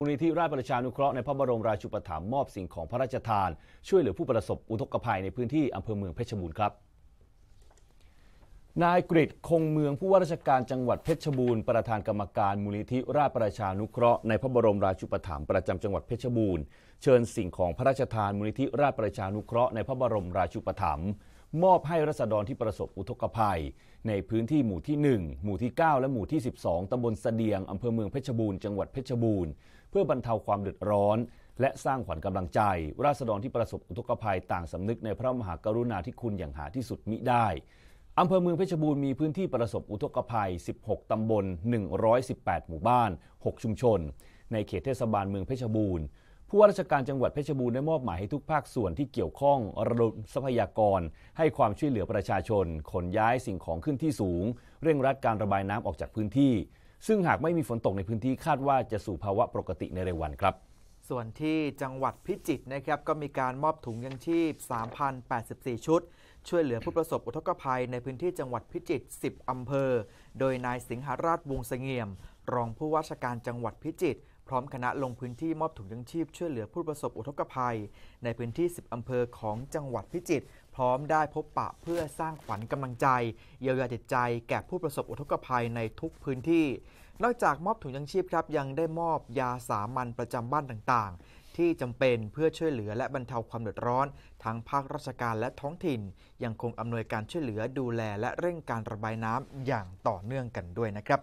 มูลนิธิราชประชานุเคราะห์ในพระบรมราชูปถัมภ์มอบสิ่งของพระราชทานช่วยเหลือผู้ประสบอุทกภัยในพื้นที่อำเภอเมืองเพชรบูรณ์ครับนายกริชคงเมืองผู้ว่าราชการจังหวัดเพชรบูรณ์ประธานกรรมการมูลนิธิราชประชานุเคราะห์ในพระบรมราชูปถัมภ์ประจำจังหวัดเพชรบูรณ์เชิญสิ่งของพระราชทานมูลนิธิราชประชานุเคราะห์ในพระบรมราชูปถัมภ์มอบให้รัษฎรที่ประสบอุทกภัย ในพื้นที่หมู่ที่ 1 หมู่ที่ 9 และหมู่ที่ 12ตำบลเสดียงอำเภอเมืองเพชรบูรณ์ จังหวัดเพชรบูรณ์ เพื่อบรรเทาความเดือดร้อน และสร้างขวัญกำลังใจ ราษฎรที่ประสบอุทกภัยต่างสำนึกในพระมหากรุณาธิคุณอย่างหาที่สุดมิได้อำเภอเมืองเพชรบูรณ์มีพื้นที่ประสบอุทกภัย 16ตำบล 118 หมู่บ้าน 6 ชุมชน ในเขตเทศบาลเมืองเพชรบูรณ์ผู้ว่าราชการจังหวัดเพชรบูรณ์ได้มอบหมายให้ทุกภาคส่วนที่เกี่ยวข้องระดมทรัพยากร ให้ความช่วยเหลือประชาชน ขนย้ายสิ่งของขึ้นที่สูง เร่งรัดการระบายน้ำออกจากพื้นที่ ซึ่งหากไม่มีฝนตกในพื้นที่คาดว่าจะสู่ภาวะปกติในเร็ววันครับ ส่วนที่จังหวัดพิจิตรนะครับก็มีการมอบถุงยังชีพ 3,084 ชุด ช่วยเหลือผู้ประสบอุทกภัยในพื้นที่จังหวัดพิจิตร 10อำเภอ โดยนายสิงหราช วงศ์เสงี่ยมรองผู้ว่าราชการจังหวัดพิจิตรพร้อมคณะลงพื้นที่มอบถุงยังชีพช่วยเหลือผู้ประสบอุทกภัยในพื้นที่ 10 อำเภอของจังหวัดพิจิตรพร้อมได้พบปะเพื่อสร้างขวัญกำลังใจ เยียวยาจิตใจแก่ผู้ประสบอุทกภัยในทุกพื้นที่ นอกจากมอบถุงยังชีพครับ ยังได้มอบยาสามัญประจำบ้านต่างๆ ที่จำเป็นเพื่อช่วยเหลือและบรรเทาความเดือดร้อนทั้งภาคราชการและท้องถิ่น ยังคงอำนวยการช่วยเหลือดูแลและเร่งการระบายน้ำอย่างต่อเนื่องกันด้วยนะครับ